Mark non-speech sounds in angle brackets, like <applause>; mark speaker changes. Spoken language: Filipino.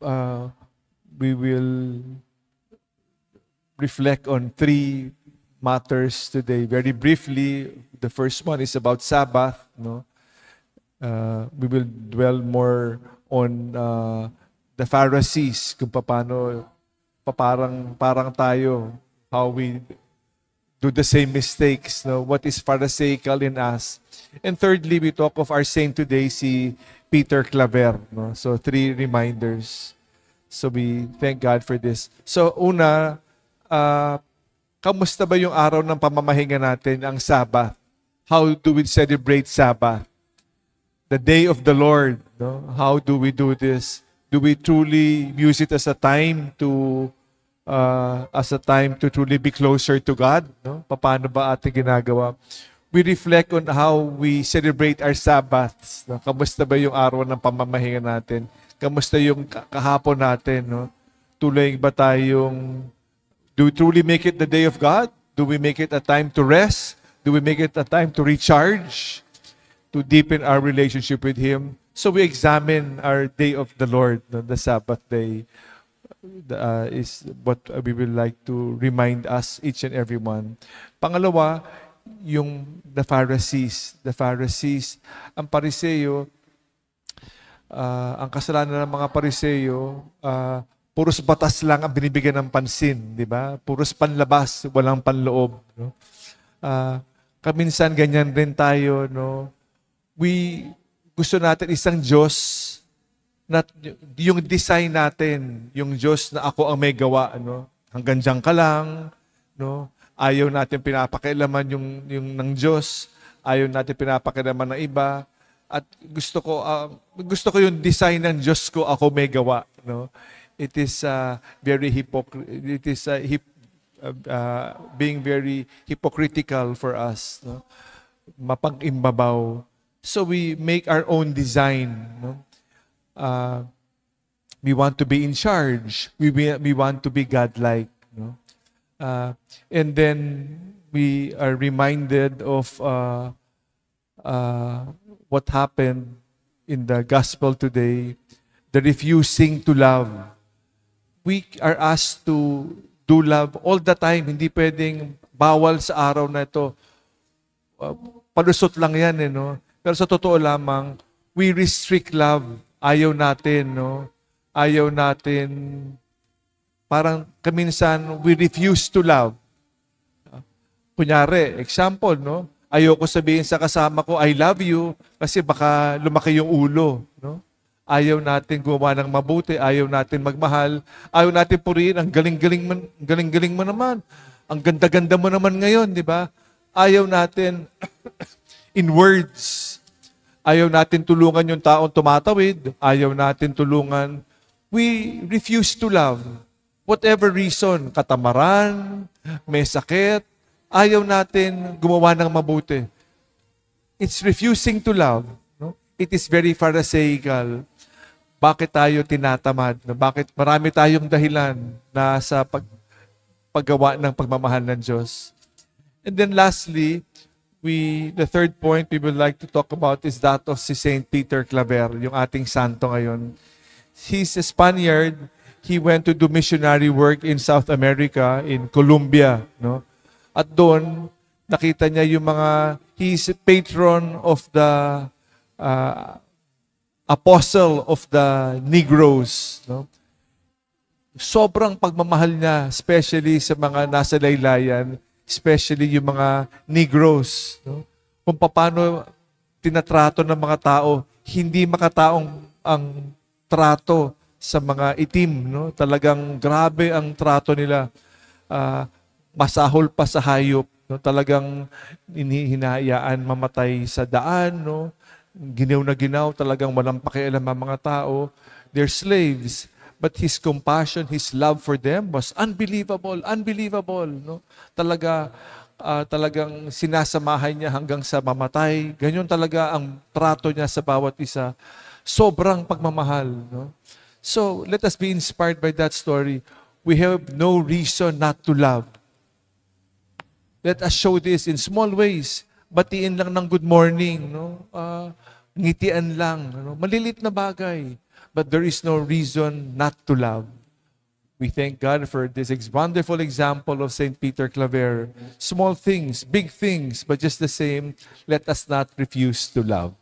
Speaker 1: uh, we will reflect on three matters today very briefly the first one is about sabbath no uh, we will dwell more on uh, the pharisees kung paano paparang parang tayo how we do the same mistakes no what is pharisaical in us and thirdly we talk of our saint today si Peter Claver. No? So, three reminders. So, we thank God for this. So, una, uh, kamusta ba yung araw ng pamamahinga natin, ang Sabbath? How do we celebrate Sabbath? The day of the Lord. No? How do we do this? Do we truly use it as a time to uh, as a time to truly be closer to God? No? Paano ba ating ginagawa? we reflect on how we celebrate our Sabbaths. No? Kamusta ba yung araw ng pamamahinga natin? Kamusta yung kahapon natin? No? Tuloy ba tayong, do we truly make it the day of God? Do we make it a time to rest? Do we make it a time to recharge? To deepen our relationship with Him? So we examine our day of the Lord, no? the Sabbath day. Uh, is what we would like to remind us, each and every one. Pangalawa, yung the Pharisees. The Pharisees, ang Pariseo, uh, ang kasalanan ng mga Pariseo, uh, ah, purus batas lang ang binibigyan ng pansin, di ba? Purus panlabas, walang panloob. No? Uh, kaminsan ganyan rin tayo, no? We, gusto natin isang Diyos na yung design natin, yung Diyos na ako ang may gawa, no? Hanggang diyan ka lang, no? Ayaw natin pinapakialaman yung, yung ng Diyos. Ayaw natin pinapakialaman ng iba. At gusto ko, uh, gusto ko yung design ng Diyos ko ako may gawa. No? It is uh, very hypocrite. It is uh, hip, uh, uh, being very hypocritical for us. No? Mapag-imbabaw. So we make our own design. No? Uh, we want to be in charge. We, we want to be godlike. No? Uh, and then we are reminded of uh, uh, what happened in the gospel today, the refusing to love. We are asked to do love all the time. Hindi pwedeng bawal sa araw na ito. Uh, palusot lang yan, eh, no? Pero sa totoo lamang, we restrict love. Ayaw natin, no? Ayaw natin parang kaminsan we refuse to love. Kunyari, example, no? Ayoko sabihin sa kasama ko, I love you, kasi baka lumaki yung ulo, no? Ayaw natin gumawa ng mabuti, ayaw natin magmahal, ayaw natin purihin, ang galing-galing man, galing-galing mo naman. Ang ganda-ganda mo naman ngayon, di ba? Ayaw natin <clears throat> in words. Ayaw natin tulungan yung taong tumatawid. Ayaw natin tulungan. We refuse to love whatever reason, katamaran, may sakit, ayaw natin gumawa ng mabuti. It's refusing to love. No? It is very pharisaical. Bakit tayo tinatamad? No? Bakit marami tayong dahilan na sa pag paggawa ng pagmamahal ng Diyos? And then lastly, we the third point we would like to talk about is that of si Saint Peter Claver, yung ating santo ngayon. He's a Spaniard he went to do missionary work in South America, in Colombia. No? At doon, nakita niya yung mga, he's patron of the uh, apostle of the Negroes. No? Sobrang pagmamahal niya, especially sa mga nasa laylayan, especially yung mga Negroes. No? Kung paano tinatrato ng mga tao, hindi makataong ang trato sa mga itim. No? Talagang grabe ang trato nila. Uh, masahol pa sa hayop. No? Talagang hinaayaan mamatay sa daan. No? Ginaw na ginaw. Talagang walang pakialam ang mga tao. They're slaves. But His compassion, His love for them was unbelievable, unbelievable. No? Talaga, uh, talagang sinasamahan niya hanggang sa mamatay. Ganyan talaga ang trato niya sa bawat isa. Sobrang pagmamahal. No? So let us be inspired by that story. We have no reason not to love. Let us show this in small ways. Batiin lang ng good morning, no? Uh, ngitian lang, no? malilit na bagay. But there is no reason not to love. We thank God for this wonderful example of St. Peter Claver. Small things, big things, but just the same, let us not refuse to love.